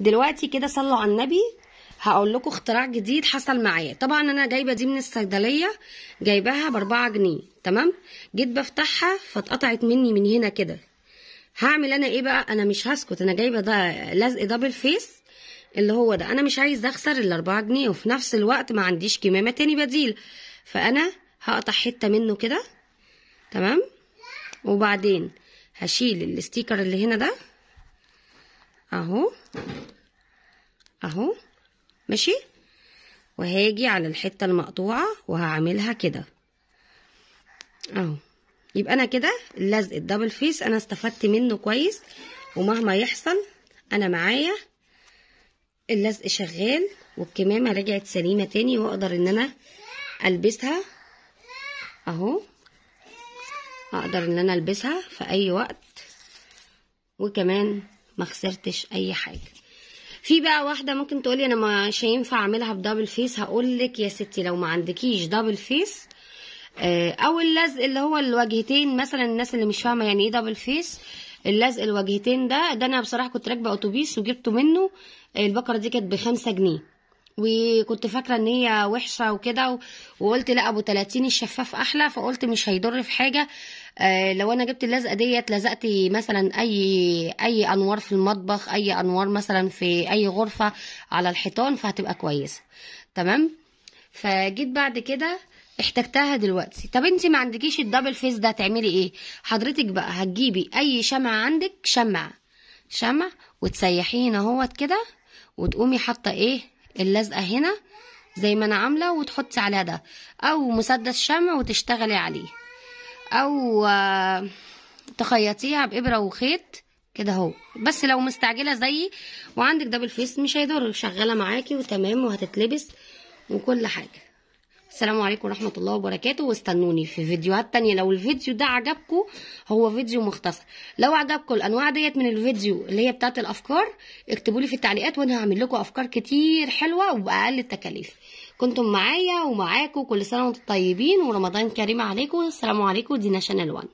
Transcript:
دلوقتي كده صلوا على النبي هقول لكم اختراع جديد حصل معايا طبعا انا جايبه دي من الصيدليه جايباها باربعة جنيه تمام جيت بفتحها فاتقطعت مني من هنا كده هعمل انا ايه بقى انا مش هسكت انا جايبه ده لزق دبل فيس اللي هو ده انا مش عايز اخسر الاربعة جنيه وفي نفس الوقت ما عنديش كمامه تاني بديل فانا هقطع حته منه كده تمام وبعدين هشيل الاستيكر اللي هنا ده اهو اهو ماشي وهاجي على الحته المقطوعه وهعملها كده اهو يبقى انا كده اللزق الدبل فيس انا استفدت منه كويس ومهما يحصل انا معايا اللزق شغال والكمامه رجعت سليمه تاني واقدر ان انا البسها اهو اقدر ان انا البسها في اي وقت وكمان ما خسرتش اي حاجه في بقى واحده ممكن تقولي انا مش هينفع اعملها بدبل فيس هقول لك يا ستي لو ما عندكيش دبل فيس آه، او اللزق اللي هو الوجهتين مثلا الناس اللي مش فاهمه يعني ايه دبل فيس اللزق الوجهتين ده ده انا بصراحه كنت راكبه اتوبيس وجبته منه آه، البقره دي كانت بخمسة جنيه وكنت فاكره ان هي وحشه وكده وقلت لا ابو 30 الشفاف احلى فقلت مش هيضر في حاجه آه لو انا جبت اللزقه ديت لزقت مثلا اي اي انوار في المطبخ اي انوار مثلا في اي غرفه على الحيطان فهتبقى كويسه تمام فجيت بعد كده احتجتها دلوقتي طب انت ما عندكيش الدبل فيس ده هتعملي ايه حضرتك بقى هتجيبي اي شمعه عندك شمع شمع وتسيحيه هنا اهوت كده وتقومي حاطه ايه اللزقه هنا زي ما انا عامله وتحطي عليها ده او مسدس شمع وتشتغلي عليه او آه، تخيطيها بابره وخيط كده اهو بس لو مستعجله زيي وعندك دبل فيس مش هيضر شغاله معاكي وتمام وهتتلبس وكل حاجه السلام عليكم ورحمة الله وبركاته واستنوني في فيديوهات تانية لو الفيديو ده عجبكم هو فيديو مختصر لو عجبكم الأنواع ديت من الفيديو اللي هي بتاعت الأفكار اكتبوا لي في التعليقات وأنا هعمل لكم أفكار كتير حلوة وبأقل التكاليف كنتم معايا ومعاكم كل سنة وانتم طيبين ورمضان كريم عليكم والسلام عليكم دينا شانل 1